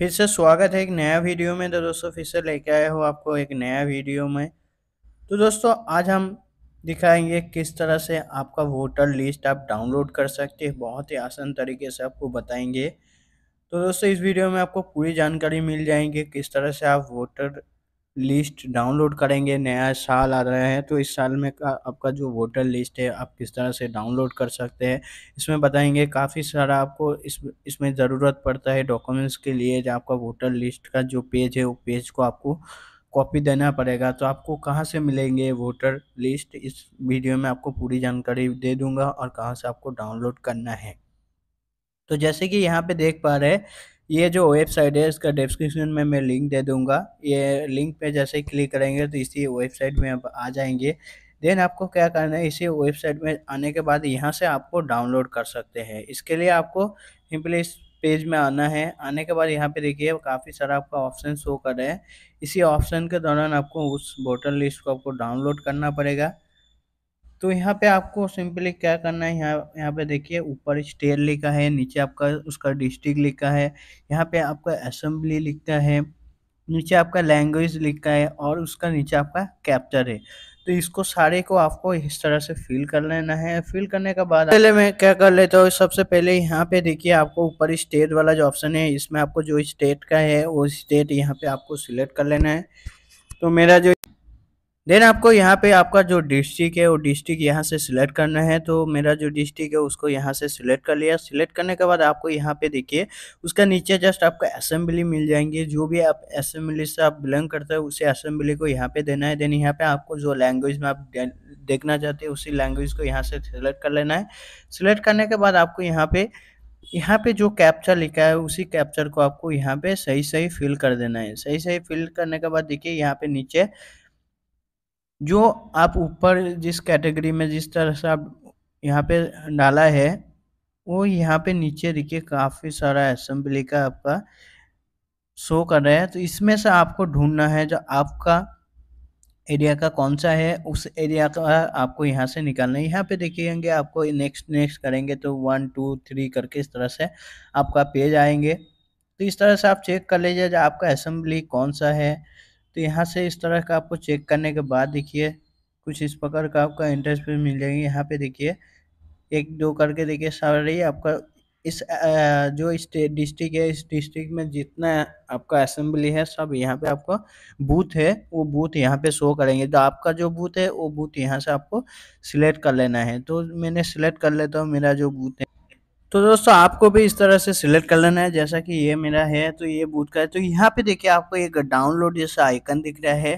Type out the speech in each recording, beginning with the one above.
फिर से स्वागत है एक नया वीडियो में तो दोस्तों फिर से लेके आए हो आपको एक नया वीडियो में तो दोस्तों आज हम दिखाएंगे किस तरह से आपका वोटर लिस्ट आप डाउनलोड कर सकते हैं बहुत ही आसान तरीके से आपको बताएंगे तो दोस्तों इस वीडियो में आपको पूरी जानकारी मिल जाएंगी किस तरह से आप वोटर लिस्ट डाउनलोड करेंगे नया साल आ रहा है तो इस साल में का आपका जो वोटर लिस्ट है आप किस तरह से डाउनलोड कर सकते हैं इसमें बताएंगे काफ़ी सारा आपको इस इसमें ज़रूरत पड़ता है डॉक्यूमेंट्स के लिए जो आपका वोटर लिस्ट का जो पेज है वो पेज को आपको कॉपी देना पड़ेगा तो आपको कहाँ से मिलेंगे वोटर लिस्ट इस वीडियो में आपको पूरी जानकारी दे दूँगा और कहाँ से आपको डाउनलोड करना है तो जैसे कि यहाँ पर देख पा रहे ये जो वेबसाइट है इसका डिस्क्रिप्शन में मैं लिंक दे दूंगा ये लिंक पे जैसे क्लिक करेंगे तो इसी वेबसाइट में आप आ जाएंगे देन आपको क्या करना है इसी वेबसाइट में आने के बाद यहाँ से आपको डाउनलोड कर सकते हैं इसके लिए आपको सिंपली इस पेज में आना है आने के बाद यहाँ पे देखिए काफ़ी सारा आपका ऑप्शन शो कर रहे हैं इसी ऑप्शन के दौरान आपको उस वोटर लिस्ट को आपको डाउनलोड करना पड़ेगा तो यहाँ पे आपको सिंपली क्या करना है यहाँ यहाँ पे देखिए ऊपर स्टेट लिखा है नीचे आपका उसका डिस्ट्रिक्ट लिखा है यहाँ पे आपका असम्बली लिखा है नीचे आपका लैंग्वेज लिखा है और उसका नीचे आपका कैप्चर है तो इसको सारे को आपको इस तरह से फिल कर लेना है फिल करने के बाद पहले मैं क्या कर लेता हूँ सबसे पहले यहाँ पे देखिए आपको ऊपर स्टेट वाला जो ऑप्शन है इसमें आपको जो स्टेट का है वो स्टेट यहाँ पे आपको सिलेक्ट कर लेना है तो मेरा जो देन आपको यहाँ पे आपका जो डिस्ट्रिक्ट है वो डिस्ट्रिक्ट यहाँ से सिलेक्ट करना है तो मेरा जो डिस्ट्रिक्ट है उसको यहाँ से सिलेक्ट कर लिया सिलेक्ट करने के बाद आपको यहाँ पे देखिए उसका नीचे जस्ट आपको असेंबली मिल जाएंगे जो भी आप असेंबली से आप बिलोंग करते हो उसे असेंबली को यहाँ पे देना है देन यहाँ पे आपको जो लैंग्वेज में आप देखना चाहते हो उसी लैंग्वेज को यहाँ से सिलेक्ट कर लेना है सिलेक्ट करने के बाद आपको यहाँ पे यहाँ पे जो कैप्चर लिखा है उसी कैप्चर को आपको यहाँ पे सही सही फिल कर देना है सही सही फिल करने के बाद देखिए यहाँ पे नीचे जो आप ऊपर जिस कैटेगरी में जिस तरह से आप यहाँ पे डाला है वो यहाँ पे नीचे देखिए काफ़ी सारा असम्बली का आपका शो कर रहा है तो इसमें से आपको ढूंढना है जो आपका एरिया का कौन सा है उस एरिया का आपको यहाँ से निकालना है यहाँ पे देखिएगे आपको नेक्स्ट नेक्स्ट करेंगे तो वन टू थ्री करके इस तरह से आपका पेज आएंगे तो इस तरह से आप चेक कर लीजिए आपका असेंबली कौन सा है तो यहाँ से इस तरह का आपको चेक करने के बाद देखिए कुछ इस प्रकार का आपका इंटरेस्ट भी मिल जाएगी यहाँ पे देखिए एक दो करके देखिए सारे आपका इस जो स्टेट डिस्ट्रिक्ट है इस डिस्ट्रिक्ट में जितना आपका असेंबली है सब यहाँ पे आपको बूथ है वो बूथ यहाँ पे शो करेंगे तो आपका जो बूथ है वो बूथ यहाँ से आपको सिलेक्ट कर लेना है तो मैंने सिलेक्ट कर लेता हूँ मेरा जो बूथ है तो दोस्तों आपको भी इस तरह से सिलेक्ट कर लेना है जैसा कि ये मेरा है तो ये बूट का है तो यहाँ पे देखिए आपको एक डाउनलोड जैसा आइकन दिख रहा है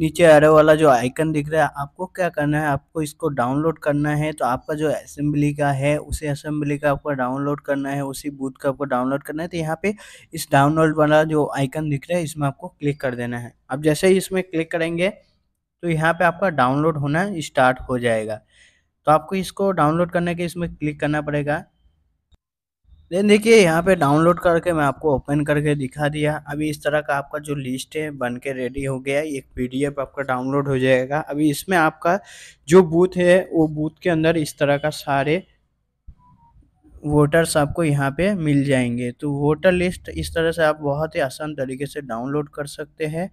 नीचे एरो वाला जो आइकन दिख रहा है आपको क्या करना है आपको इसको डाउनलोड करना है तो आपका जो असेंबली का है उसी असेंबली का आपको डाउनलोड करना है उसी बूथ का आपको डाउनलोड करना है तो यहाँ पे इस डाउनलोड वाला जो आइकन दिख रहा है इसमें आपको क्लिक कर देना है अब जैसे ही इसमें क्लिक करेंगे तो यहाँ पर आपका डाउनलोड होना स्टार्ट हो जाएगा तो आपको इसको डाउनलोड करने के इसमें क्लिक करना पड़ेगा देन देखिए यहाँ पे डाउनलोड करके मैं आपको ओपन करके दिखा दिया अभी इस तरह का आपका जो लिस्ट है बन के रेडी हो गया एक पीडीएफ आपका डाउनलोड हो जाएगा अभी इसमें आपका जो बूथ है वो बूथ के अंदर इस तरह का सारे वोटर्स आपको यहाँ पे मिल जाएंगे तो वोटर लिस्ट इस तरह से आप बहुत ही आसान तरीके से डाउनलोड कर सकते हैं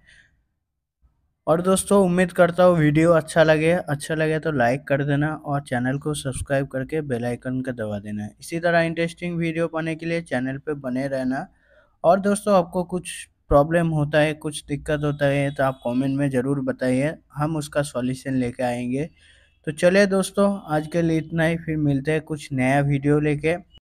और दोस्तों उम्मीद करता हूँ वीडियो अच्छा लगे अच्छा लगे तो लाइक कर देना और चैनल को सब्सक्राइब करके बेल आइकन का दबा देना इसी तरह इंटरेस्टिंग वीडियो पाने के लिए चैनल पे बने रहना और दोस्तों आपको कुछ प्रॉब्लम होता है कुछ दिक्कत होता है तो आप कमेंट में ज़रूर बताइए हम उसका सॉल्यूशन लेके आएंगे तो चलिए दोस्तों आज के लिए इतना ही फिर मिलते हैं कुछ नया वीडियो लेके